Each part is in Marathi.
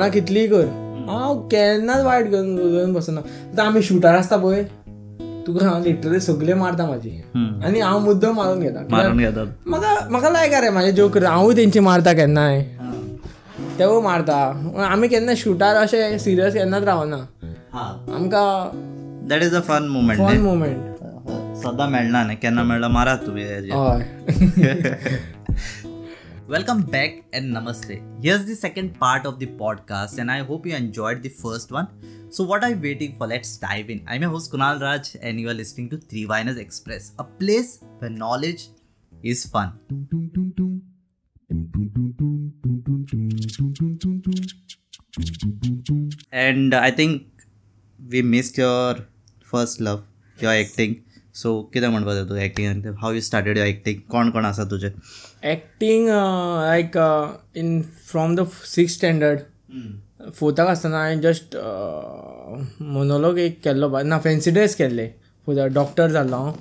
ना कितली कर हांव केन्नाच वायट घेवन बसना आतां आमी शुटार आसता पळय तुका हांव लिटरली सगळे मारता म्हाजी आनी हांव मुद्दम मारून घेता म्हाका म्हाका लायक रे म्हाजे जोक हांवूय तेंची मारता केन्नाय तेवूय मारता आमी केन्ना शुटार अशें सिरियस केन्नाच रावना आमकां that is a fun moment fun moment सदां मेळना न्ही केन्ना मेळ्ळा मारात तुवें हय Welcome back and namaste. Here's the second part of the podcast, and I hope you enjoyed the first one. So, what are you waiting for? Let's dive in. I'm your host Kunal Raj, and you are listening to Three Viners Express, a place where knowledge is fun. And I think we missed your first love, your acting. So, किधर you बता दो acting how you started your acting कौन acting like in from the six standard फोर्थाक आसतना हांवें जस्ट मोनोलॉग एक केल्लो ना फॅन्सी ड्रेस केल्ले डॉक्टर जाल्लो हांव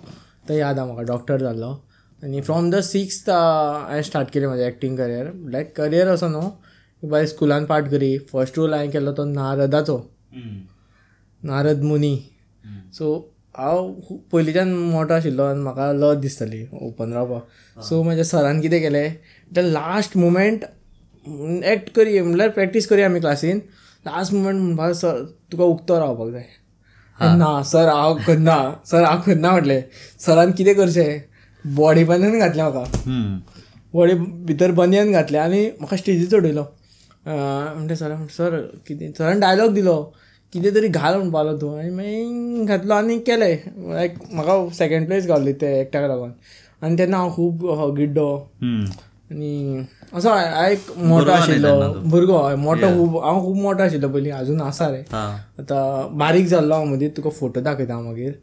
तो याद आहा म्हाका डॉक्टर जाल्लो आनी फ्रॉम द सिक्स्थ हांवें स्टार्ट केलें म्हाजें एक्टींग करियर लायक करियर असो न्हू बाय स्कुलान पार्ट करी फस्ट रोल हांवें केल्लो तो नारदाचो hmm. Narad Muni so hmm. हांव पयलींच्यान मोठो आशिल्लो आनी म्हाका लज दिसताली ओपन रावपाक सो म्हज्या सरान कितें केलें ते लास्ट मुमेंट एक्ट करी म्हणल्यार प्रॅक्टीस करी आमी क्लासीन लास्ट मुमेंट म्हणपाक सर तुका उक्तो रावपाक जाय ना सर हांव करना सर हांव करना म्हटलें सरान कितें करचें बॉडी बनयन घातलें म्हाका बॉडी भितर बनयन घातलें आनी म्हाका स्टेजीर चडयलो म्हणटा सर सर कितें सरान डायलॉग दिलो कितें तरी घाल म्हणपालो तूं आनी मागीर घातलो आनी केलें लायक म्हाका सेकेंड प्लेस गावली ते एकट्याक लागून आनी तेन्ना हांव खूब गिड्डो आनी असो हांव एक मोटो आशिल्लो भुरगो हय मोटो खूब हांव खूब मोटो आशिल्लो पयलीं आजून आसा रे आतां बारीक जाल्लो हांव मदीं तुका फोटो दाखयता हांव मागीर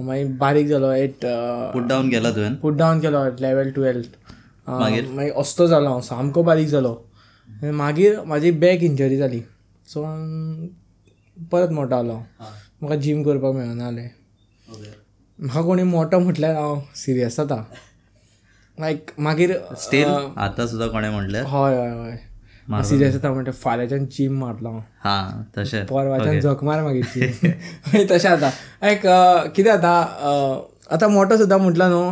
मागीर बारीक जालो एट पूट डावन केलो तुवें पुट डावन केलो लेवल टुवेल्थ मागीर असतो जालो हांव सामको बारीक जालो मागीर म्हाजी बॅक इंजरी जाली सो परत मोठो आलो म्हाका जीम करपाक मेळनाले म्हाका कोणी मोठो म्हटल्यार हांव सिरियस जाता लायक मागीर स्टील आतां सुद्दां कोणें म्हणलें हय हय हय सिरियस जाता म्हणटा फाल्यांच्यान जीम मारलो हांव तशें परवाच्यान झक मार मागीर तशें जाता लायक कितें जाता आतां मोठो सुद्दां म्हटलो न्हू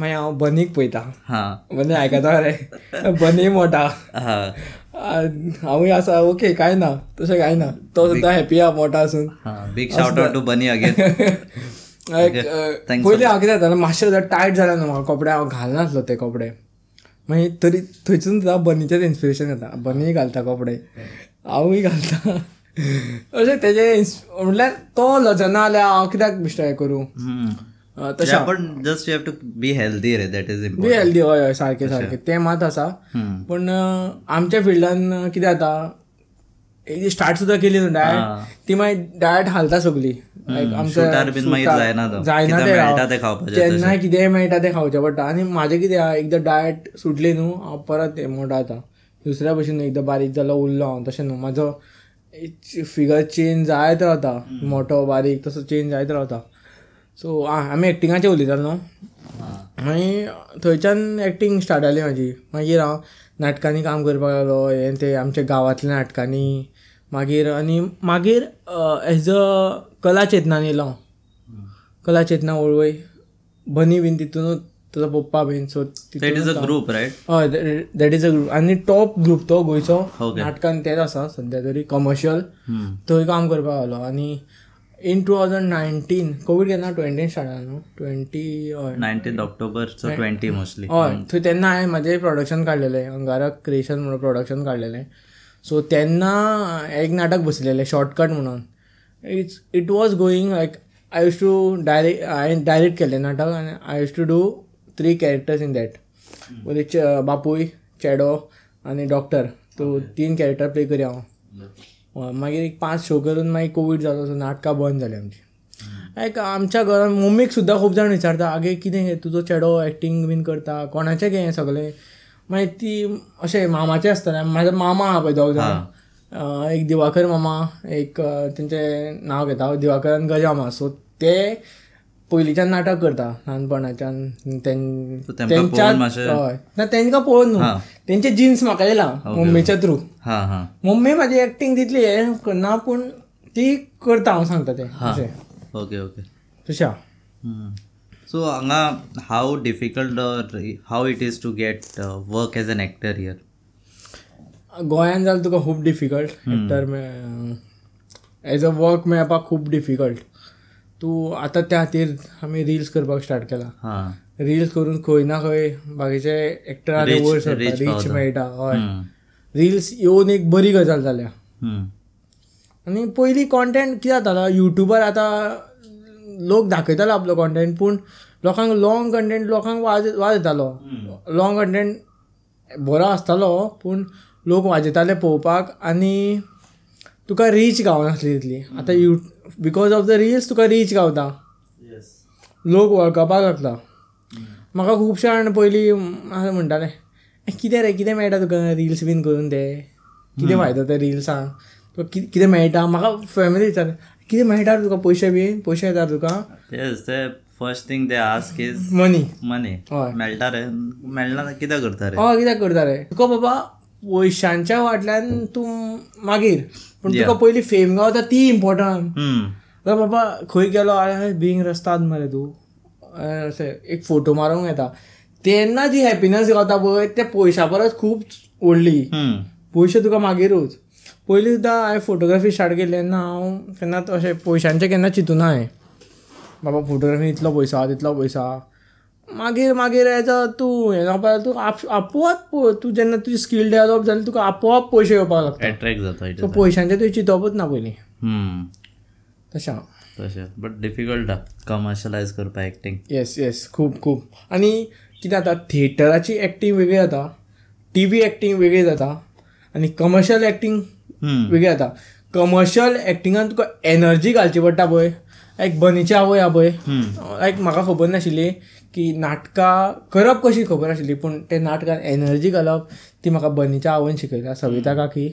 मागीर हांव बनीक पयता बनी आयकता रे बनी मोटा हांवूय आसा ओके कांय ना तशें कांय ना तो सुद्दां हॅपी आहा मोठा आसून big shout to Bunny again पयलीं हांव कितें जातालें मातशें सुद्दां टायट जालें न्हू म्हाका कपडे हांव घालनासलो ते कपडे मागीर म्हणजे तरी थंयसून सुद्दां बनीचेंच इन्स्पिरेशन येता बनी घालता कपडे हांवूय घालता अशें तेजे म्हटल्यार तो लजना जाल्यार हांव कित्याक बिश्टा हें करूं म्हणजे तशें पण just you have to be healthy रे दॅट इज बी हेल्दी हय हय सारकें सारकें तें मात आसा पूण आमच्या फिल्डान कितें जाता एकदी स्टार्ट सुद्दां केली न्हू डायट ती मागीर डायट हालता सगली जायना ते कितेंय मेळटा तें खावचें पडटा आनी म्हाजें कितें आहा एकदां डायट सुटली न्हू हांव परत तें मोठो जाता दुसऱ्या भशेन एकदां बारीक जालो उरलो हांव तशें न्हू म्हाजो फिगर चेंज जायत रावता मोठो बारीक तसो चेंज जायत रावता सो आ आमी एक्टिंगाचें उलयताले न्हू मागीर थंयच्यान एक्टींग स्टार्ट जाली म्हाजी मागीर हांव नाटकांनी काम करपाक लागलो हें तें आमच्या गांवांतल्या नाटकांनी मागीर आनी मागीर एज अ कला चेतनान येयलो हांव कला चेतना वळवय बनी बीन तितूनूच तुजो पप्पा बीन so that is a group right हय दॅट इज अ ग्रुप आनी टॉप ग्रुप तो गोंयचो नाटकान तेच आसा सद्या तरी कमर्शियल थंय काम करपाक लागलो आनी in two thousand nineteen covid केन्ना ट्वेंटीन स्टार्ट जालो न्हू ट्वेंटी ऑक्टोबर ट्वेंटी मोस्टली हय थंय तेन्ना हांवें म्हजें प्रोडक्शन काडलेलें अंगारक क्रिएशन म्हणून प्रोडक्शन काडलेलें सो तेन्ना एक नाटक बसलेलें शॉर्टकट म्हणून it's it was going like I used to direct हांवें डायरेक्ट केल्लें नाटक आनी I used to do three characters in that म्हणजे बापूय चेडो आनी डॉक्टर तो तीन कॅरेक्टर प्ले करी हांव मागीर एक पांच शो करून मागीर कोवीड जालो सो नाटकां बंद जाली आमची लायक आमच्या घरान मम्मीक सुद्दां खूब जाण विचारता आगे कितें हें तुजो चेडो एक्टींग बीन करता कोणाचें हें सगलें मागीर ती अशें मामाचें आसतालें म्हाजो मामा आहा पळय दोग जाण एक दिवाकर मामा एक तेंचें नांव घेता दिवाकरान गजामा सो ते पयलींच्यान नाटक करता ल्हानपणाच्यान तेंच्या हय ना तेंकां पळोवन न्हू तेंचे जिन्स म्हाका येयला मम्मीच्या थ्रू मम्मी म्हाजी एक्टींग तितली हे करना पूण ती करता हांव सांगता तें ओके ओके तशें सो हांगा how difficult how it is to get work as an actor here गोंयान जाल्यार तुका खूब difficult actor as a work मेळपाक खूब डिफिकल्ट तू आता त्या खातीर आमी रिल्स करपाक स्टार्ट केला रिल्स करून खंय ना खंय बाकीचे एक्टरां वयर सरता रीच मेळटा हय रिल्स येवन एक बरी गजाल जाल्या आनी पयलीं कॉन्टेंट कितें जातालो युट्यूबार आतां लोक दाखयतालो आपलो कॉन्टेंट पूण लोकांक लॉंग कंटेंट लोकांक वाज वाज येतालो लॉंग कंटेंट बरो आसतालो पूण लोक वाजयताले पळोवपाक आनी तुका रीच गावनासली तितली आतां you because of the reels तुका रीच गावता लोक वळखपाक लागता म्हाका खुबशे जाण पयलीं अशें म्हणटाले कितें रे कितें मेळटा तुका रिल्स बीन करून ते कितें फायदो ते रिल्सांक तुका कितें मेळटा म्हाका फॅमिली विचार कितें मेळटा तुका पयशे बीन पयशे येता तुका first thing they ask is money money हय मेळटा रे मेळना कितें करता रे हय कित्याक करता रे तुका बाबा पयशांच्या फाटल्यान तूं मागीर पूण तुका पयलीं फेम गावता ती इम्पोर्टंट hmm. बाबा खंय गेलो बिंग रस्तात मरे तूं अशें एक फोटो मारूंक येता तेन्ना जी हॅपिनस गावता पळय ते पयशा परस खूब व्हडली hmm. पयशे तुका मागीरूच पयलीं सुद्दां हांवें फोटोग्राफी स्टार्ट केली तेन्ना हांव केन्ना अशें पयशांचें केन्ना चिंतूना हांवें बाबा फोटोग्राफी इतलो पयसो आसा तितलो पयसो आसा मागीर मागीर एज अ तूं हें जावपाक तुका आप आपोआप तूं जेन्ना तुजी स्कील डेवलप जाली तुका आपोआप पयशे येवपाक लागता एट्रेक्ट जाता सो तुवें चिंतपूच ना पयलीं तशें तशें बट डिफिकल्ट कमर्शलायज करपा एक्टींग येस येस खूब खूब आनी कितें जाता थिएटराची एक्टींग वेगळी जाता टी व्ही एक्टींग वेगळी जाता आनी कमर्शियल एक्टींग वेगळी जाता कमर्शियल एक्टिंगान तुका एनर्जी घालची पडटा पळय लायक बनीची आवय आहा पळय लायक म्हाका खबर नाशिल्ली की नाटकां करप कशी खबर आशिल्ली पूण ते नाटकान एनर्जी घालप ती म्हाका बनीच्या आवयन शिकयता सविता काकी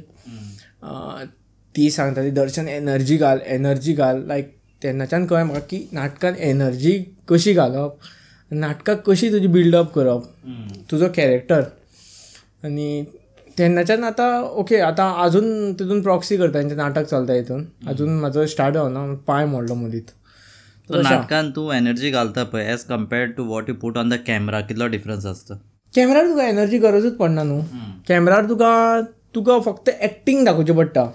ती सांगता ती दर्शन एनर्जी घाल एनर्जी घाल लायक तेन्नाच्यान कळ्ळें म्हाका की नाटकान एनर्जी कशी घालप नाटकां कशी तुजी बिल्डअप करप तुजो कॅरेक्टर आनी तेन्नाच्यान आतां ओके आतां अजून तितून प्रॉक्सी करता तेंचें नाटक चलता हितून अजून म्हाजो स्टार्ट जावना पांय मोडलो मदींत नाटकांत तू एनर्जी घालता पळय as compared to what you put on the camera कितलो डिफरन्स आसता कॅमेरार तुका एनर्जी गरजूच पडना न्हू कॅमेरार तुका तुका फक्त एक्टींग दाखोवचें पडटा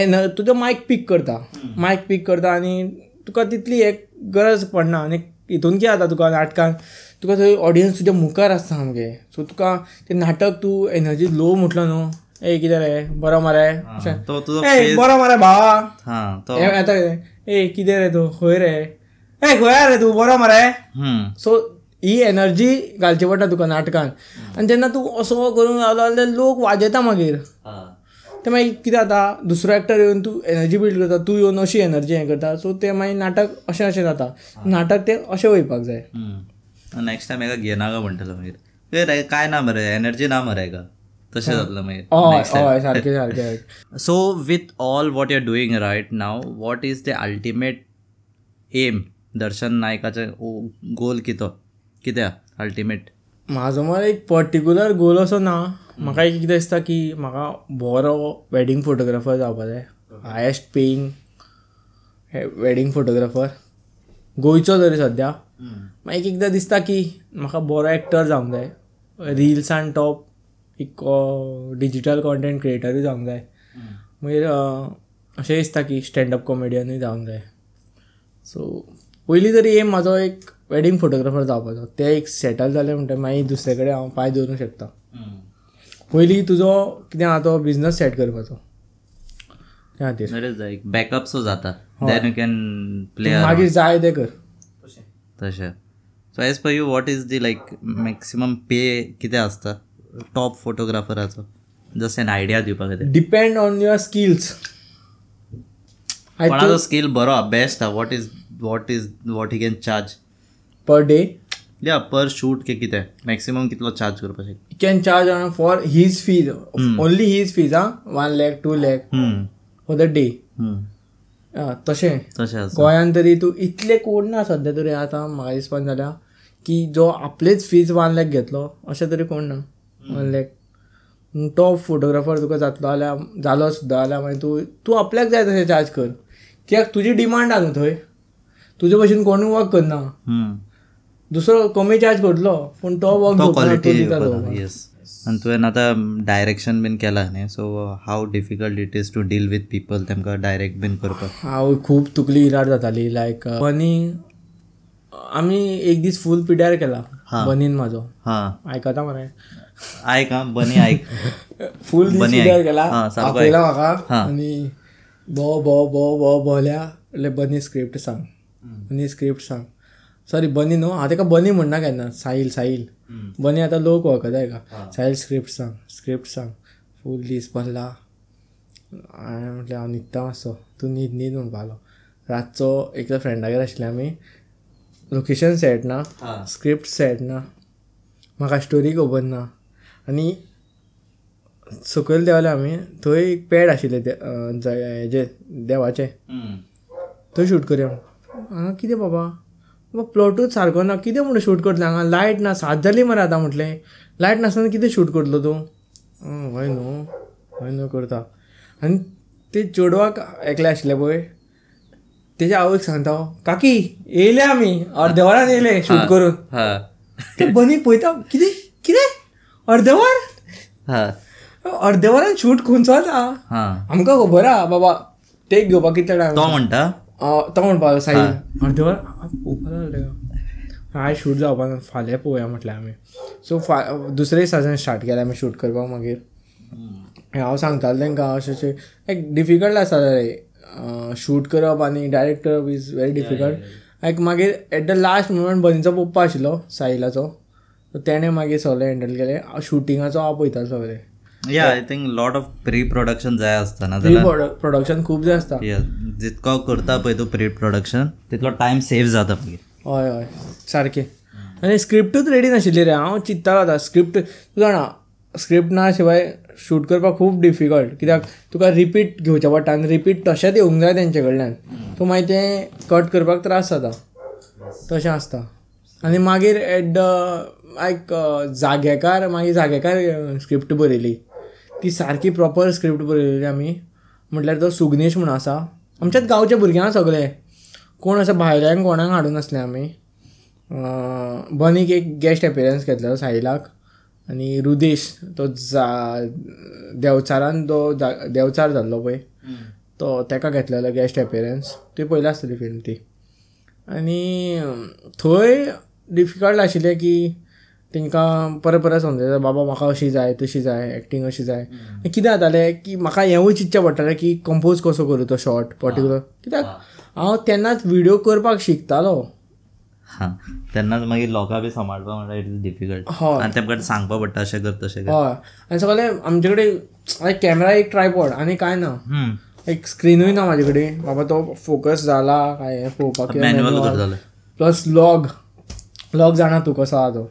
एन तुजो मायक पीक करता मायक पीक करता आनी तुका तितली एक गरज पडना आनी हितून कितें जाता तुका नाटकान तुका थंय ऑडियन्स तुज्या मुखार आसता सामकें सो तुका तें नाटक तूं एनर्जी लो म्हटलो न्हू ए कितें रे बरो मरे बरो मरे भावा येता ए किदें रे तूं खंय रे ए खंय रे तूं बरो मरे सो ही एनर्जी घालची पडटा तुका नाटकान आनी जेन्ना तूं असो करून रावलो जाल्यार लोक वाजयता मागीर ते मागीर कितें जाता दुसरो एक्टर येवन तूं एनर्जी बिल्ड करता तूं येवन अशी एनर्जी हें करता सो तें मागीर नाटक अशें अशें जाता नाटक तें अशें वयपाक जाय नेक्स्ट टायम हेका घेनाका म्हणटलो मागीर काय ना मरे एनर्जी ना मरे हेका तसे जातलें मागीर so with all what you are doing right now what is the ultimate aim Darshan नायकाचे गोल कितो कित्या अल्टिमेट म्हाजो मला एक पर्टिक्युलर गोल असो ना म्हाका एक किती दिसता की म्हाका बरो वेडिंग फोटोग्राफर जावपा जाय हायेस्ट पेईंग वेडिंग फोटोग्राफर गोंयचो तरी सध्या मागीर एकदां दिसता की म्हाका बरो एक्टर जावंक जाय रिल्सान टॉप एक डिजिटल कॉन्टेंट क्रिएटरूय जावंक जाय मागीर म्हणजे, अशें दिसता की अप कॉमेडियनूय जावंक जाय सो पयलीं तरी एम म्हाजो एक वेडींग फोटोग्राफर जावपाचो तें एक सेटल जालें म्हणटा मागीर दुसरे कडेन हांव पांय दवरूंक शकता पयलीं तुजो कितें आहा तो बिजनस सेट करपाचो त्या खातीर एक बॅकअप सो जाता देन यू कॅन प्ले मागीर जाय तें कर तशें so as per you what is the like maximum pay कितें आसता टॉप फोटोग्राफराचो जसे ना आयडिया दिवपाक डिपेंड ऑन युअर स्किल्स कोणाचो स्किल बरो हा बेस्ट हा what is what is what he can charge per day या पर शूट के कितें मॅक्सिमम कितलो चार्ज करपाक शकता can charge on for his fees only his fees ah one lakh two lakh for the day तशें तशें गोंयान तरी तूं इतले कोण ना सद्या तरी आतां म्हाका दिसपाक जाल्या की जो आपलेच फीज वन लॅक घेतलो अशें तरी कोण ना लायक टॉप फोटोग्राफर तुका जातलो जाल्यार जालो सुद्दां जाल्यार मागीर तूं तूं आपल्याक जाय तशें चार्ज कर कित्याक तुजी डिमांड आसा न्हू थंय तुजे भशेन कोणूय वर्क करना दुसरो कमी चार्ज करतलो पूण तो वर्क येस आनी तुवें आतां डायरेक्शन बीन केलां न्ही so how difficult it is to deal with people तेमकां डायरेक्ट बीन करपाक हांव खूब तुकली इराड जाताली लायक बनी आमी एक दीस फूल पिड्यार केला बनीन म्हाजो आयकता मरे ऐक हा बनी ऐक फुल बनी गेला हा, म्हाका आनी भो भो बनी स्क्रिप्ट सांग बनी स्क्रिप्ट सांग सॉरी बनी न्हू हा ताका बनी म्हणना केन्ना साहिल साहिल बनी आता लोक वळखता का साहिल स्क्रिप्ट सांग स्क्रिप्ट सांग फूल दीस भरला हांवें म्हटलें हांव न्हिदता मातसो तूं न्हीद न्हीद म्हणपालो रातचो एकदा फ्रेंडागेर आशिल्ले आमी लोकेशन सेट ना स्क्रिप्ट सेट ना म्हाका स्टोरी खबर ना आणि सकयल देवाले आम्ही थंय एक पॅड आशिल्लें हेजे देवाचे थंय शूट करया हांगा कितें बाबा बाबा प्लॉटूच सारको ना कितें म्हणून शूट करतलें हांगा लायट ना सात जाली मरे आतां म्हटलें लायट नासतना कितें शूट करतलो तूं हय न्हू हय न्हू करता आनी ते चेडवाक एकले आशिल्ले पळय तेज्या आवयक सांगता काकी येयले आमी अर्दे वरान येयले शूट करून ते बनी पळयता कितें कितें अर्देवर अर्धवरान शूट खंयचो जाता आमकां खबर आहा बाबा टेक घेवपाक कितले टायम तो म्हणटा तो म्हणपा साईड अर्धवर पोवपाक आयज शूट ना फाल्यां पळोवया म्हटल्यार आमी सो फा दुसरे दिसा स्टार्ट केलें आमी शूट करपाक मागीर हांव सांगतालें तांकां अशें अशें एक डिफिकल्ट आसा रे शूट करप आनी डायरेक्ट करप इज व्हेरी डिफिकल्ट लायक मागीर एट द लास्ट मुमेंट बनीचो पप्पा आशिल्लो साहिलाचो सो ताणें मागीर सगळे हँडल केले शुटिंगाचो हांव पळयता सगळे yeah I think lot of pre production जाय आसतना प्री प्रोडक्शन खूब जाय आसता जितको करता पळय तूं प्री प्रोडक्शन तितलो टायम सेव जाता मागीर हय हय सारकें आनी स्क्रिप्टूच रेडी नाशिल्ली रे हांव चित्तालो आतां स्क्रिप्ट तूं जाणा स्क्रिप्ट ना शिवाय शूट करपाक खूब डिफिकल्ट कित्याक तुका रिपीट घेवच्या पडटा आनी रिपीट तशेंच येवंक जाय तेंचे कडल्यान तूं मागीर तें कट करपाक त्रास जाता तशें आसता आनी मागीर एट द लायक जागेकार मागीर जागेकार स्क्रिप्ट बरयली ती सारकी प्रोपर स्क्रिप्ट बरयली आमी म्हटल्यार तो सुग्नेश म्हणून आसा आमच्याच गांवच्या भुरग्यां सगले कोण असो भायल्यांक कोणाक हाडूनासले आमी बनीक एक गेस्ट एपियरन्स घेतलो साहिलाक आनी रुदेश तो जा देवचारान तो देवचार जाल्लो पळय तो ताका घेतलेलो गेस्ट एपिरन्स ती पयला आसतली फिल्म ती आनी थंय डिफिकल्ट आशिल्लें की तेंकां परत परत समजता बाबा म्हाका अशी जाय तशी जाय एक्टींग अशी जाय कितें जातालें की म्हाका हेंवूय चिंतचें पडटालें की कंपोज कसो करूं तो शॉर्ट पर्टिक्युलर कित्याक हांव तेन्नाच व्हिडियो करपाक शिकतालो तेन्नाच मागीर लोकां बी सांबाळपाक म्हणल्यार इट इज डिफिकल्ट आनी तेमकां सांगपा पडटा अशें कर तशें हय आनी सगळें आमचे कडेन कॅमेरा एक ट्रायपॉड आनी कांय ना एक स्क्रिनूय ना म्हाजे कडेन बाबा तो फोकस जाला काय हें पळोवपाक प्लस लॉग लोक जाणा तू कसो आहा तो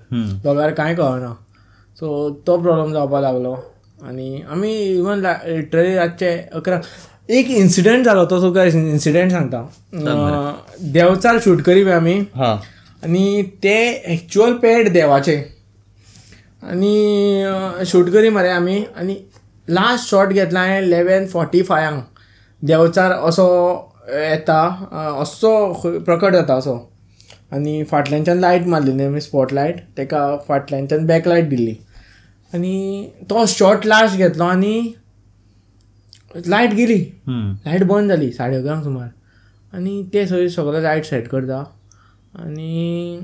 लोकांक कांय कळना सो तो प्रोब्लम जावपाक लागलो आनी आमी इवन लिटरली रातचे अकरा एक इन्सिडेंट जालो तो तुका इन्सिडेंट सांगता देवचार शूट करी पण आमी आनी ते एक्चुअल पेड देवाचे आनी शूट करी मरे आमी आनी लास्ट शॉट घेतला हांवें इलेवन फोर्टी फायांक देवचार असो येता असो प्रकट जाता असो आणि फाटल्यानच्यान लायट मारलेली स्पॉट स्पॉटलायट ताका फाटल्यानच्यान बॅकलायट दिली आणि तो शॉर्ट लास्ट घेतलो आणि लायट गेली लायट बंद जाली साडे अकरांक सुमार आणि ते सगळे सगळं लायट सेट करता आणि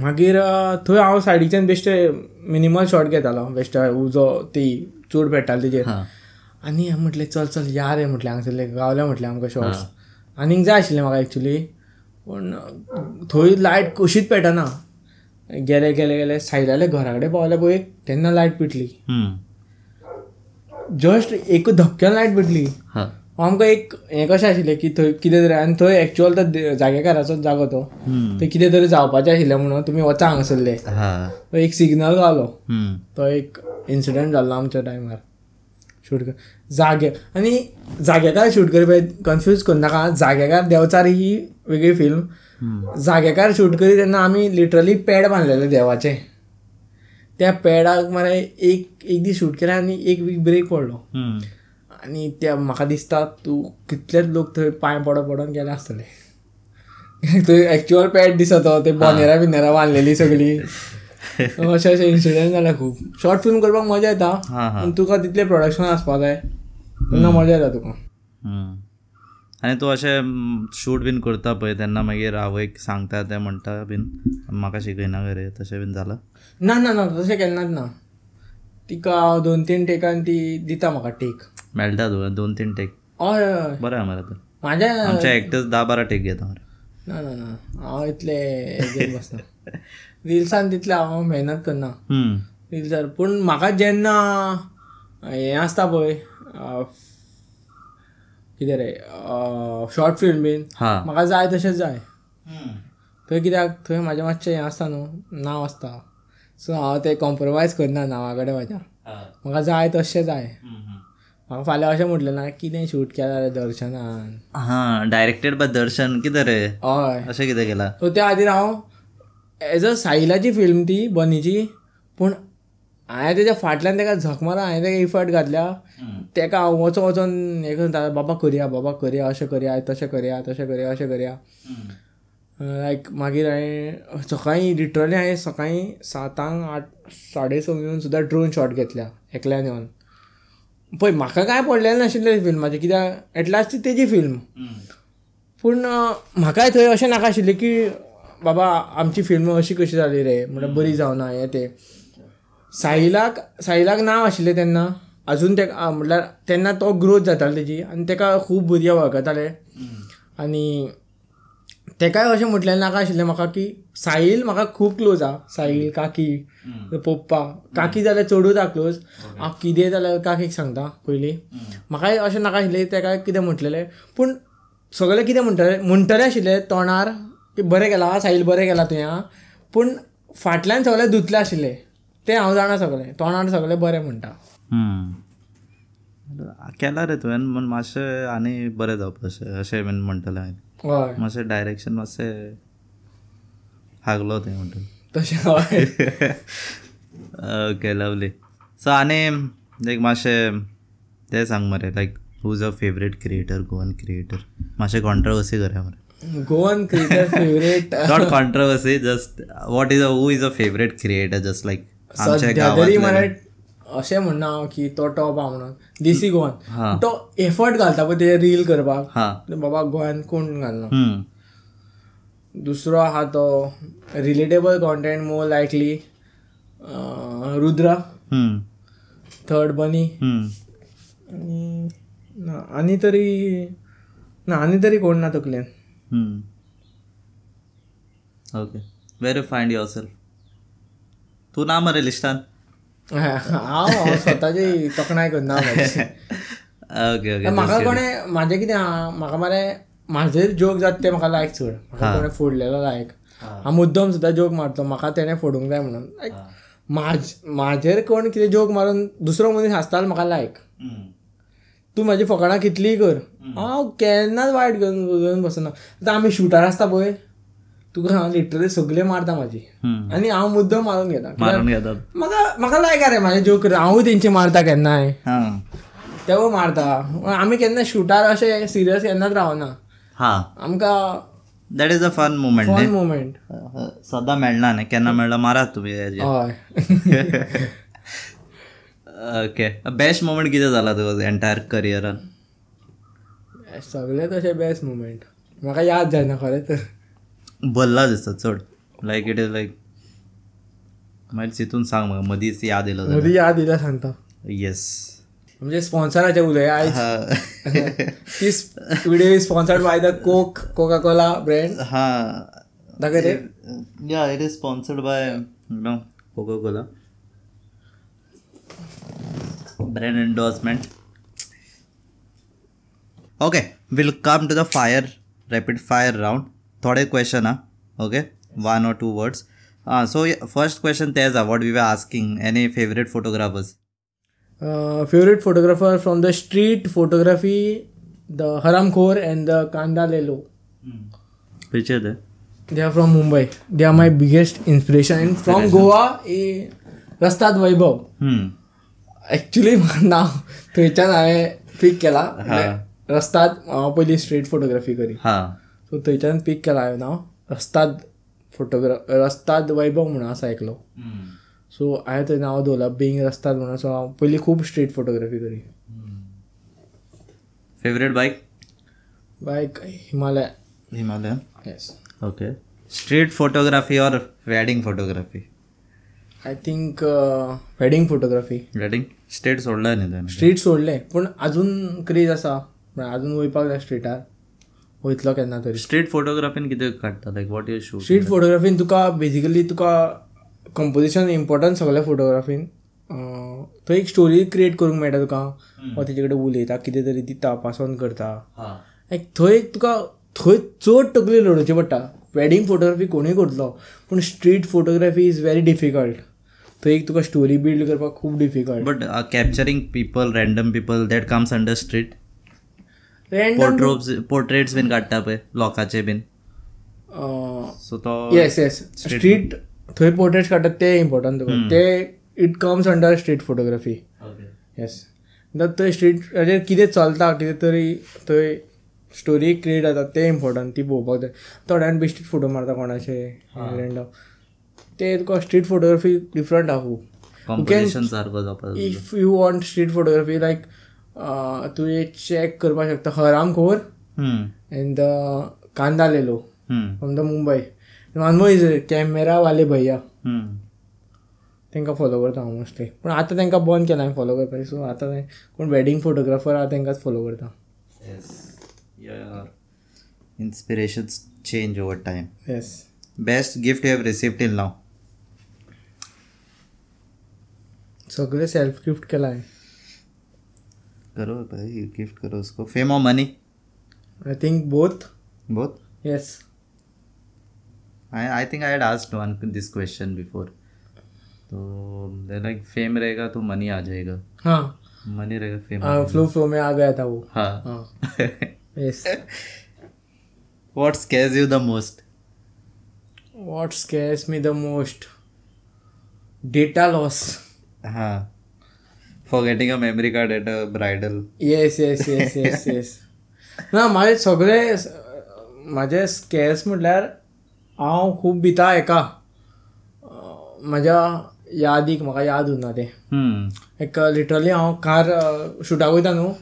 मागीर थंय हांव सायडीच्यान बेश्टे मिनिमल शॉट घेतालो बेश्टे उजो ती चूड पेट्टाली तेजेर आनी हांवें म्हटलें चल चल या रे म्हटलें हांगासरले गावले म्हटलें आमकां शॉर्ट्स आनीक जाय आशिल्लें म्हाका एक्चुली पूण थंय लायट कशीच पेटना गेले गेले गेले सायलाले घरा कडेन पावले पळय तेन्ना लायट पेटली जस्ट एक धपक्यान लायट पेटली आमकां एक हें कशें आशिल्लें की थंय कितें तरी आनी थंय एक्चुअल तो जागेकाराचो जागो तो थंय कितें तरी जावपाचें आशिल्लें म्हणून तुमी वचा हांगासरले तो एक सिग्नल गावलो तो एक इन्सिडंट जाल्लो आमच्या टायमार शूट जागे आणि जागेकार शूट करी पाहिजे कन्फ्यूज करनाका जागेकार देवचार ही वेगळी फिल्म जागेकार शूट करी त्यांना आम्ही लिटरली पॅड बांदलेलें देवाचें त्या पॅडाक मरे एक एक दीस शूट केलें आणि एक वीक ब्रेक पडलो आणि त्या म्हाका दिसता तूं कितलेच लोक थंय पांय पडो पडून गेले आसतले थंय एक्च्युअल पॅड दिसता ते बॉनेरा बिनेरा बांधलेली सगळी अशें अशें इन्सिडंट झाले खूप शॉर्ट फिल्म करपाक मजा येता पूण तुका तितलें प्रोडक्शन आसपाक जाय तेन्ना मजा येता तुका आनी तूं अशें शूट बीन करता पळय तेन्ना मागीर आवयक सांगता तें म्हणटा बीन म्हाका शिकयना रे तशें बीन जालां ना ना ना तशें केन्नाच ना तिका हांव दोन तीन टेकान ती दिता म्हाका टेक मेळटा तुका दोन तीन टेक हय हय बरें आसा मरे तर म्हाज्या आमच्या एकटेच धा बारा टेक घेता मरे ना ना ना हांव इतले रिल्सान तितले हांव मेहनत करना रिल्सार पूण म्हाका जेन्ना हें आसता पळय कितें रे शॉर्ट फिल्म बीन म्हाका जाय तशेंच जाय थंय कित्याक थंय म्हाजें मातशें हें आसता न्हू नांव आसता सो हांव तें कॉम्प्रोमायज करना नांवा कडेन म्हाज्या म्हाका जाय तशें जाय म्हाका फाल्यां अशें म्हटलें ना कितें शूट केलां रे दर्शनान हां डायरेक्टेड बाय दर्शन कितें रे हय अशें कितें केलां सो त्या खातीर हांव एज अ साहिलाची फिल्म ती बनीची पूण हांवें तेज्या फाटल्यान तेका झक मारा हांवें तेका इफर्ट घातल्या तेका हांव वचोन वचोन हें करून बाबा करया बाबा करया अशें करया तशें करया तशें करया अशें करया लायक मागीर हांवें सकाळीं लिटरली हांवें सकाळीं सातांक आठ साडे संक येवन सुद्दां ड्रोन शॉट घेतल्या एकल्यान येवन पळय म्हाका कांय पडलेलें नाशिल्लें फिल्माचें कित्याक एटलास्ट ती तेजी फिल्म पूण म्हाकाय थंय अशें नाका आशिल्लें की बाबा आमची फिल्म अशी कशी जाली रे म्हणल्यार बरी जावना हें तें साहिलाक साहिलाक नांव आशिल्लें तेन्ना अजून तेका म्हणल्यार तेन्ना तो ग्रोथ जातालो तेजी आनी तेका खूब भुरगें वळखताले आनी तेकाय अशें म्हटलें नाका आशिल्लें म्हाका की साहील म्हाका खूब क्लोज आहा साहील काकी पप्पा काकी जाल्यार चडूच आहा क्लोज हांव किदें जाल्यार काकीक सांगता पयलीं म्हाकाय अशें नाका आशिल्लें तेका कितें म्हटलेलें पूण सगळें कितें म्हणटलें म्हणटलें आशिल्लें तोंडार की बरें केलां साहील बरें केलां तुवें आं पूण फाटल्यान सगळें धुतलें आशिल्लें तें हांव जाणा सगलें तोंडार सगलें बरें म्हणटा केला रे तुवें पूण मातशें आनी बरें जावपा अशें अशें बीन म्हणटलें हांवें हय मातशें डायरेक्शन मातशें हागलो तें म्हणटलें तशें ओके लवली सो आनी लायक मातशें तें सांग मरे like who's a favourite creator Goan creator मातशें कॉन्ट्रवर्सी करया मरे Goan creator favourite not controversy just what is a who is a favourite creator just like अशें म्हणना हांव की तो टॉप हा म्हणून देसी गोवन तो एफर्ट घालता पळय ते रील करपाक बाबा गोंयान कोण घालना दुसरो आहा तो relatable content more likely Rudra third Bunny आनी ना तरी ना आनी तरी कोण ना तकलेन okay where find yourself तू ना मरे लिस्टान हांव स्वताची तोखणाय करना ओके म्हाका कोणें म्हाजें कितें आहा म्हाका मरे म्हाजेर जोक जाता ते म्हाका लायक चड म्हाका कोणें फोडलेलो लायक हांव मुद्दम सुद्दां जोक मारतो म्हाका तेणें फोडूंक जाय म्हणून लायक म्हाज म्हाजेर कोण कितें जोक मारून दुसरो मनीस हांसतालो म्हाका लायक तूं म्हाजी फकाणां कितलीय कर हांव केन्नाच वायट करून बसना आतां आमी शुटर आसता पळय तुका हांव लिटरली सगळे मारता म्हाजी आनी हांव मुद्दम मारून घेता म्हाका लायक रे जो जोक हांवूय तेंचे मारता केन्नाय तेवूय मारता आमी केन्ना शुटार अशें सिरियस केन्नाच रावना आमकां that is a fun moment fun moment सदां मेळना न्ही केन्ना मेळ्ळा मारात तुमी हय ओके बेस्ट मुमेंट कितें जाला तुका एन्टायर करियरान सगळे तशे बेस्ट मुमेंट म्हाका याद जायना खरें तर बल्ला आसा चड लाईक इट इज लाईक मागीर चितून सांग म्हाका मदींच याद येलं मधी याद येला सांगता येस म्हणजे स्पॉन्सराचे उलया आयज video sponsored by the coke coca cola brand हा yeah it is sponsored by no coca cola brand endorsement okay will come to the fire rapid fire round थोडे question ah okay one or two words ah so first question तेज आहा what we were asking any favourite photographers favourite photographer from the street photography the Haramkhor and the Kanda Lelo खंयचे ते they are from Mumbai they are my biggest inspiration and from Goa a रस्ताद वैभव ॲक्च्युली नाव थंयच्यान हांवें पीक केला रस्ताद हांव पयली स्ट्रीट फोटोग्राफी करी सो थंयच्यान पीक केला हांवें हांव रस्ताद फोटोग्राफ रस्ताद वैभव म्हणून आसा एकलो सो हांवें थंय नांव दवरलां बिंग रस्ताद म्हणून सो हांव पयलीं खूब street photography curry favourite bike bike Himalaya Himalaya yes okay street photography or wedding photography I think wedding photography wedding street सोडलं न्ही स्ट्रीट सोडलें पूण अजून क्रेज आसा अजून वयपाक जाय स्ट्रिटार वयतलो केन्ना तरी स्ट्रीट फोटोग्राफीन कितें काडटा like what is shoot street फोटोग्राफीन तुका बेजिकली तुका कंपोजिशन इम्पोर्टंट सगल्या फोटोग्राफीन थंय एक स्टोरी क्रिएट करूंक मेळटा तुका वो तेजे कडेन उलयता कितें तरी ती तपासून करता लायक थंय तुका थंय चड तकली लडोवची पडटा वेडींग फोटोग्राफी कोणूय करतलो पूण street photography is very difficult थंय एक तुका स्टोरी बिल्ड करपाक खूब डिफिकल्ट but capturing people random people that comes under street portraits portraits बीन काडटा पळय लोकांचे बीन सो तो येस येस स्ट्रीट थंय पोर्ट्रेट्स काडटा ते इम्पॉर्टंट ते it comes under street photography yes थंय स्ट्रीटाचेर कितें चलता कितें तरी थंय स्टोरी क्रिएट जाता ते इम्पॉर्टंट ती पळोवपाक जाय थोड्यान बेश्टीत फोटो मारता कोणाचे रेंडम ते तुका स्ट्रीट फोटोग्राफी डिफरंट आहा खूब if you want street photography like तुवें चॅक करपाक शकता हरामखोर एंड द कांदाले लोक फ्रॉम द मुंबय अनमो इज कॅमेरा वाले भैया तांकां फॉलो करता हांव मोस्टली पूण आतां तांकां बंद केला हांवें फॉलो करपाक सो आतां कोण वॅडींग फोटोग्राफर आहा तांकांच फॉलो करता inspirations change over time yes best gift you have received in now सगळे सेल्फ गिफ्ट केला हांवें करो भाई गिफ्ट करो उसको फेम और money I think both both yes I I think I had asked one this question before तो लाइक फेम रहेगा तो मनी आ जाएगा हाँ मनी रहेगा फेम हाँ फ्लो फ्लो में आ गया था वो हाँ yes what scares you the most what scares me the most data loss हाँ forgetting a memory card at a bridal yes yes yes yes yes ना माझे सगळे माझे स्केस म्हटल्यार हांव खूब भिता एका म्हज्या यादीक म्हाका याद उरना तें एक लिटरली हांव कार शुटाक वयता न्हू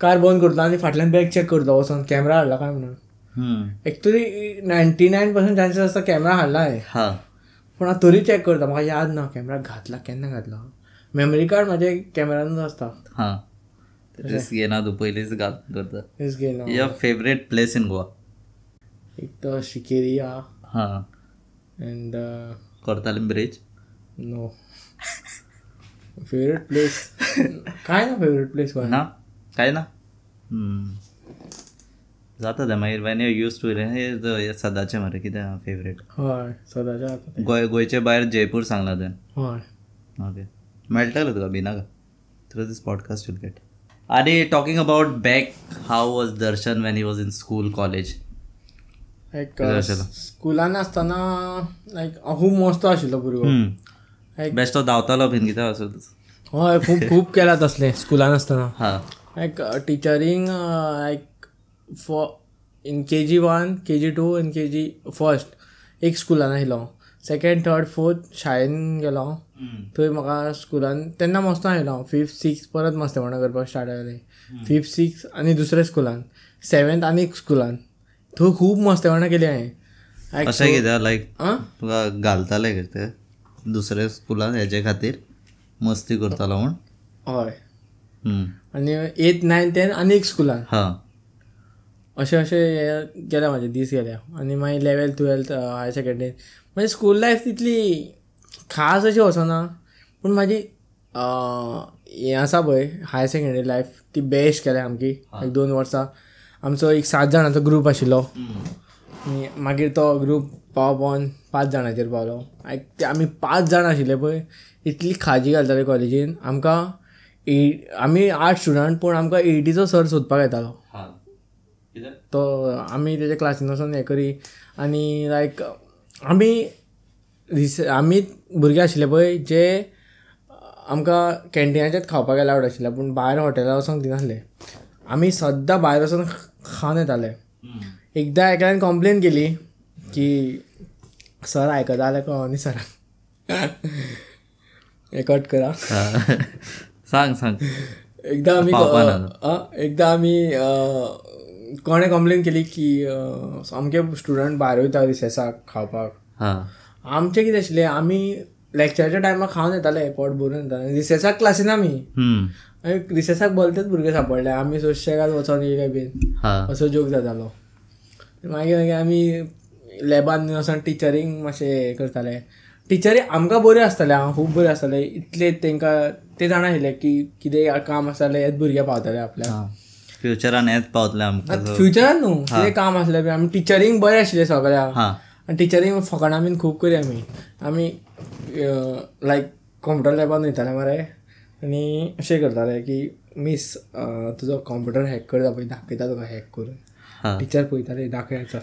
कार बंद करता आनी फाटल्यान बॅग चॅक करता वचोन कॅमेरा हाडला काय म्हणून actually ninety nine percent chances आसता कॅमेरा हाडला हांवें पूण हांव तरी चॅक करता म्हाका याद ना कॅमेरा घातला केन्ना घातला मेमरी कार्ड माझ्या कॅमेरा आसता हां रिस्क घेना तूं पयलींच घाल करता रिस्क घेना या फेवरेट प्लेस इन गोवा एक तर शिकेरिया हां and Cortalim bridge no favourite place काय ना फेवरेट प्लेस गोंय ना काय ना जाता ते मागीर वेन यू यूज टू हे सदाचे मरे कितें फेवरेट हय सदाचे गोंय गोंयचे भायर जयपूर सांगला तें हय ओके मेळटलें तुका का through this podcast you'll get आनी talking about back how was Darshan when he was in school college like स्कुलान आसतना लायक खूब मस्तो आशिल्लो भुरगो लायक बेश्टो धांवतालो बीन कितें आसूं हय खूब खूब केला तसलें स्कुलान आसतना लायक teaching like for in K G one K G two in K G first एक स्कुलान हांव सेकेंड थर्ड फोर्थ शाळेन गेलो थंय म्हाका स्कुलान तेन्ना मस्तो आयलो हांव फिफ्थ सिक्स परत मस्तेपणां करपाक स्टार्ट जालें फिफ्थ सिक्स आनी दुसऱ्या स्कुलान सेवेंथ आनी एक स्कुलान थंय खूब मस्तेपणां केली हांवें अशें कितें लायक तुका घालताले ते दुसऱ्या स्कुलान हेजे खातीर मस्ती करतालो म्हूण हय आनी एथ नायन टेन आनी एक स्कुलान अशें अशें हे गेल्या म्हाजे दीस गेल्या आनी मागीर लेवॅल टुवेल्थ हायर सेकेंडरी म्हणजे स्कूल लाईफ तितली खास अशी ना पण माझी हें असा पण हायर सेकंडरी लाईफ ती बेस्ट केल्या आमकी एक दोन वर्सां आमचो एक सात जाणांचो ग्रूप आशिल्लो मागीर तो ग्रूप पावोन पांच जाणांचेर पावलो ते आमी पांच जाणां आशिल्ले पळय इतली खाजी घालताले कॉलेजीन आमकां ए आमी आठ स्टुडंट पूण आमकां एटीचो सर सोदपाक येतालो तो आमी तेज्या क्लासीन वचोन हें करी आनी लायक आमी रिस आमी भुरगे आशिल्ले पळय जे आमकां कॅन्टिनाचेच खावपाक अलाउड आशिल्लें पूण भायर हॉटेला वचोंक दिनासले आमी सद्दां भायर वचून खावन येताले एकदां एकल्यान कंप्लेन केली की सर आयकता जाल्यार कळो न्ही सराक कट करा सांग सांग एकदां आमी एकदां आमी कोणें कंप्लेन केली की सामके स्टुडंट भायर वयता रिसेसाक खावपाक आमचें कितें आशिल्लें आमी लॅक्चराच्या टायमार खावन येताले पोट भरून येताले रिसेसाक क्लासीन आमी रिसेसाक भलतेच भुरगे सापडले आमी सोशेगाद वचोन येयले बीन असो जोक जातालो मागीर मागीर आमी लॅबान वचोन टिचरींग मातशें हें करताले टिचरी आमकां बऱ्यो आसताले हांव खूब बऱ्यो आसताले इतले तांकां ते जाणा आशिल्ले की कितें काम आसतालें हेच भुरगे पावताले आपल्याक फ्युचरान हेच पावतले आमकां फ्युचरान न्हू कितें काम आसलें आमी टिचरींग बरें आशिल्लें सगळ्या आनी टिचरींग फकाणां बीन खूब करी आमी आमी लायक कॉम्प्युटर लॅबान वयताले मरे आनी अशें करताले की मीस तुजो कॉम्प्युटर हॅक करता पळय दाखयता तुका हॅक करून टिचर पळयताले दाखयाचो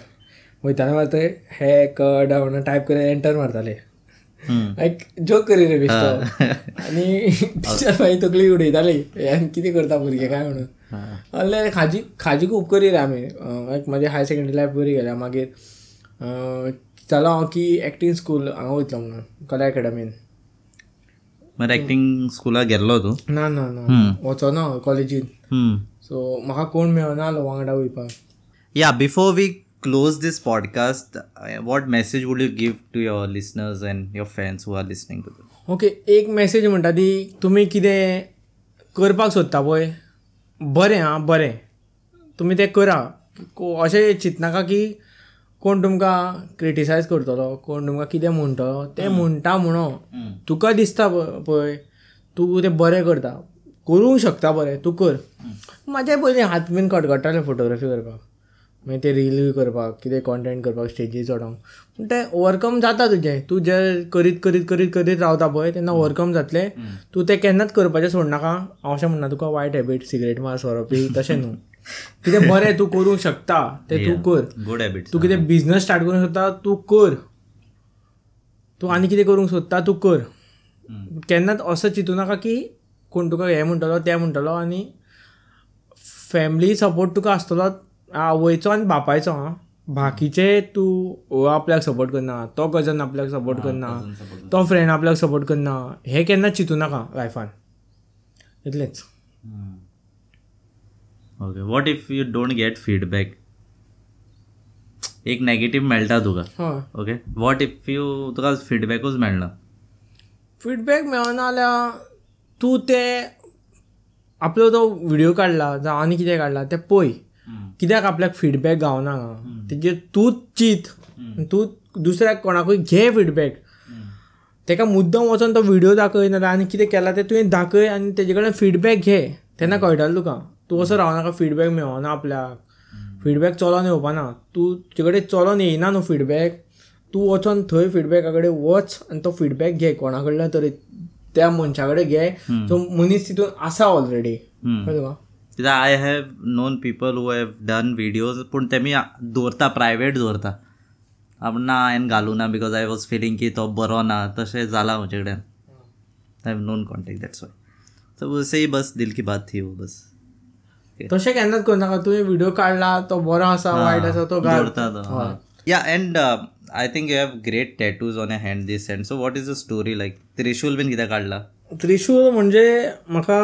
वयताले मरे ते हॅक डावन टायप करून एंटर मारताले लायक जोक करी रे बेश्टो आनी टिचर मागीर तकली उडयताली कितें करता भुरगे काय म्हणून अल्ले खाजी खाजी खूब रे आमी लायक म्हाजे हायर सेकंडरी लायफ बरी गेल्या मागीर चला हांव की एक्टींग स्कूल हांगा वयतलो म्हणून कला एकाडमीन मरे एक्टींग स्कुलाक गेल्लो तूं ना ना ना वचो ना कॉलेजीन सो म्हाका कोण मेळनाहलो वांगडा वयपाक या before we close this podcast what message would you give to your listeners and your fans who are listening to okay एक मॅसेज म्हणटा ती तुमी कितें करपाक सोदता पळय बरें आं बरें तुमी तें करा अशें चिंतनाका की कोण तुमकां क्रिटिसायज करतलो कोण तुमकां कितें म्हणटलो तें म्हणटा म्हणो तुका दिसता पळय तूं तें बरें करता करूंक शकता बरें तूं कर म्हाजे पयलीं हात बीन कटकडटाले फोटोग्राफी करपाक मागीर ते रिलीव करपाक कितें कॉन्टेंट करपाक स्टेजीर चडोंक पूण तें ओवरकम जाता तुजें तूं जें करीत करीत करीत करीत रावता पळय तेन्ना ओवरकम जातलें तूं तें केन्नाच करपाचें सोडनाका हांव अशें म्हणना तुका वायट हॅबीट सिगरेट मार सोरो तशें न्हू कितें बरें तूं करूंक शकता तें तूं कर गूड हॅबीट तूं कितें बिझनस स्टार्ट करूंक सोदता तूं कर तूं आनी कितें करूंक सोदता तूं कर केन्नाच असो चिंतूं नाका की कोण तुका हें म्हणटलो तें म्हणटलो आनी फॅमिली सपोर्ट तुका आसतलोच वयचो आनी बापायचो आं बाकीचे तूं आपल्याक सपोर्ट करना तो कजन आपल्याक सपोर्ट करना तो फ्रेंड आपल्याक सपोर्ट करना हें केन्ना चितू नाका लायफान इतलेंच okay what if you don't get feedback एक नॅगेटीव मेळटा तुका ओके वॉट इफ यू तुका फीडबॅकूच मेळना फीडबॅक मेळना जाल्यार तूं ते आपलो तो व्हिडिओ काडला जावं आनी कितें काडला तें पळय कित्याक आपल्याक फिडबॅक गावना तेजे तूंच चीत तूं दुसऱ्याक कोणाकूय घे फीडबॅक तेका मुद्दम वचोन तो व्हिडिओ दाखय नाल्यार आनी कितें केला तें तुवें दाखय आनी तेजे कडेन फिडबॅक घे तेन्ना कळटलें तुका तूं असो रावनाका फीडबॅक मेळोना आपल्याक फिडबॅक चलोन येवपाना तूं तुजे कडेन चलोन येयना न्हू फिडबॅक तूं वचोन थंय फिडबॅका कडेन वच आनी तो फीडबॅक घे कोणा कडल्यान तरी त्या मनशा कडेन घे जो मनीस तितून आसा ऑलरेडी कळ्ळें तुका कित्याक I have known people who have done videos पूण तेमी दवरता प्रायवेट दवरता पूण ना हांवें घालूं ना बिकॉज आय वॉज फिलींग की तो बरो ना तशें जालां म्हजे कडेन I have known contact that's why so he बस दिल की बात थी बस तशें केन्नाच करनाका तुवें व्हिडिओ काडला तो बरो आसा वायट आसा तो तो yeah and I think you have great tattoos on a hand this hand so what is a story like त्रिशूल बीन कितें काडला त्रिशूल म्हणजे म्हाका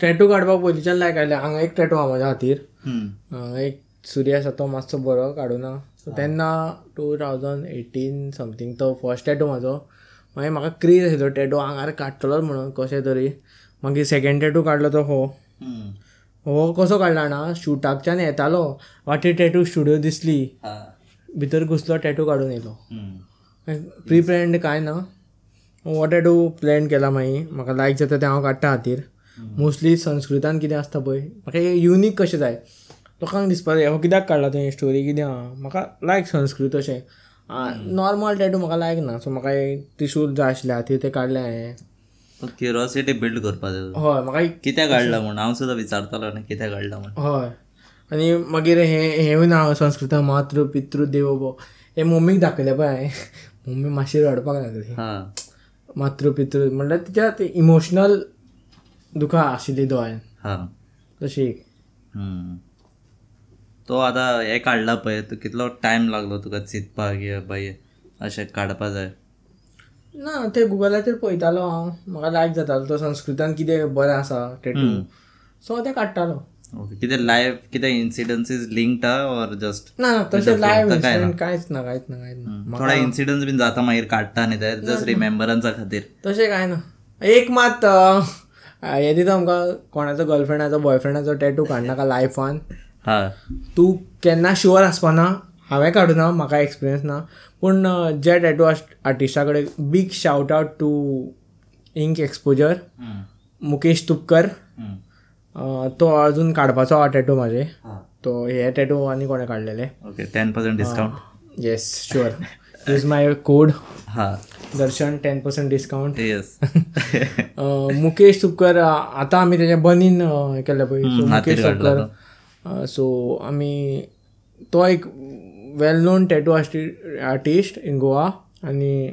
टॅटू काढपाक पयलींच्यान लायक आयलें हांगा एक टॅटू हा म्हज्या खातीर एक सुर्य आसा तो मातसो बरो काडूना सो तेन्ना टू थावजंड एटीन समथींग तो फर्स्ट टॅटू म्हाजो मागीर म्हाका क्रेज आशिल्लो टॅटू हांगार काडटलोच म्हणून कशें तरी मागीर सेकेंड टॅटू काडलो तो हो हो कसो काडला ना शुटाकच्यान येतालो वाटी टॅटू स्टुडियो दिसली भितर घुसलो टॅटू काडून येयलो प्री कांय ना हो टॅटू हो प्लॅन केला मागीर म्हाका लायक जाता तें हांव काडटा खातीर मोस्टली संस्कृतान कितें आसता पळय म्हाका हें युनीक कशें जाय लोकांक दिसपा जाय हो कित्याक काडला तुवें स्टोरी कितें आहा म्हाका लायक संस्कृत अशें नॉर्मल टॅटू म्हाका लायक ना सो म्हाका एक त्रिशूल जाय आशिल्ले हाती तें काडलें हांवें क्युरोसिटी बिल्ड करपाक जाय हय म्हाका कित्याक काडला म्हूण हांव सुद्दां विचारतालो न्ही कित्याक काडला म्हूण हय आनी मागीर हें हेंवूय ना संस्कृत मातृ पितृ देव भो हे मम्मीक दाखयलें पळय हांवें मम्मी मातशी रडपाक लागली मातृ पितृ म्हणल्यार तिच्या इमोशनल दुखा 아시리 दोन हा तशी तो आतां हे काडला पळय तो कितलो टायम लागलो तुका चिंतपाक ये अशें काडपा जाय ना ते गुगलाचेर पळयतालो हांव म्हाका लायक जातालो तो संस्कृतान कितें बरें आसा टॅटू सो ते काडटालो ओके कितें लायव कितें इन्सिडन्सीस लिंक्ड ऑर जस्ट ना ना तशें लायव इन्सिडंट कांयच ना कांयच ना कांयच ना थोडा इन्सिडंट्स बीन जाता मागीर काडटा न्ही ते जस्ट रिमेंबरन्सा खातीर तशें कांय ना एक मात येदी तो आमकां कोणाचो गर्लफ्रेंडाचो बॉयफ्रेंडाचो टॅटू काडनाका लायफान तूं केन्ना शुअर आसपाना हांवें काडूना म्हाका एक्सपिरियन्स ना पूण जे टॅटू आर्टिस्टा कडेन big shout out to ink exposure Mukesh Tupkar तो अजून काडपाचो हा टॅटू म्हाजे तो हे टॅटू आनी कोणें काडलेले okay ten percent discount yes sure is my code हा Darshan ten percent discount yes Mukesh Tupkar आता आम्ही त्याच्या बनीन केलं पाहिजे मुकेश तुपकर सो आम्ही तो एक well known tattoo artist in Goa आणि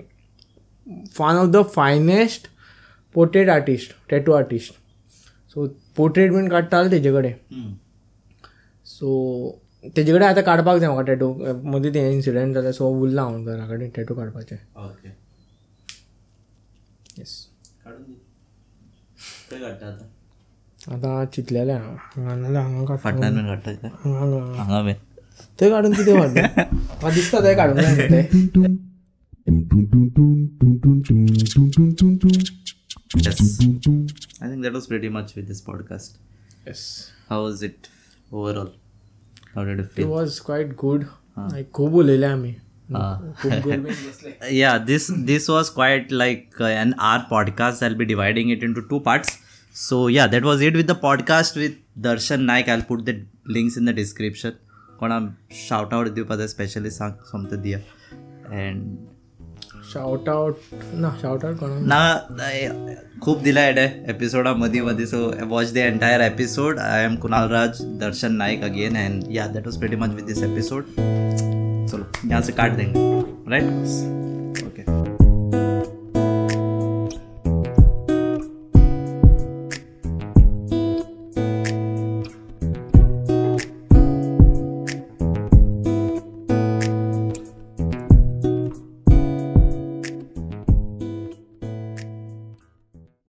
one of the finest portrait artist tattoo artist so portrait बीन काडटालो तेजे कडेन सो तेजे कडेन आता काढपाक जाय म्हाका टॅटू मदीं तें इन्सिडंट जाला सो उरला हांव घरा कडेन टॅटू काडपाचें आतां चिंतलेलें हांव हांगा नाल्यार हांगा काडटा बीन काडटा हांगा बीन थंय काडून कितें म्हाका दिसता थंय काडून I think that was pretty much with this podcast. Yes. How was it overall? How did it feel? It was quite good. Ah. Like उलयले ah. आमी yeah this this was quite like uh, an our podcast i'll be dividing it into two parts So yeah, that was it with the podcast with Darshan Naik. I'll put the links in the description. कोणा shout out दिवपाचो स्पेशली सांग सोमतो दिया and शाउट आउट ना शाउट आउट कोण ना खूप दिला हेडे एपिसोडा मदीं मदीं so watch the entire episode I am Kunal Raj Darshan Nayak again and yeah that was pretty much with this episode चलो यहाँ से काट देंगे राइट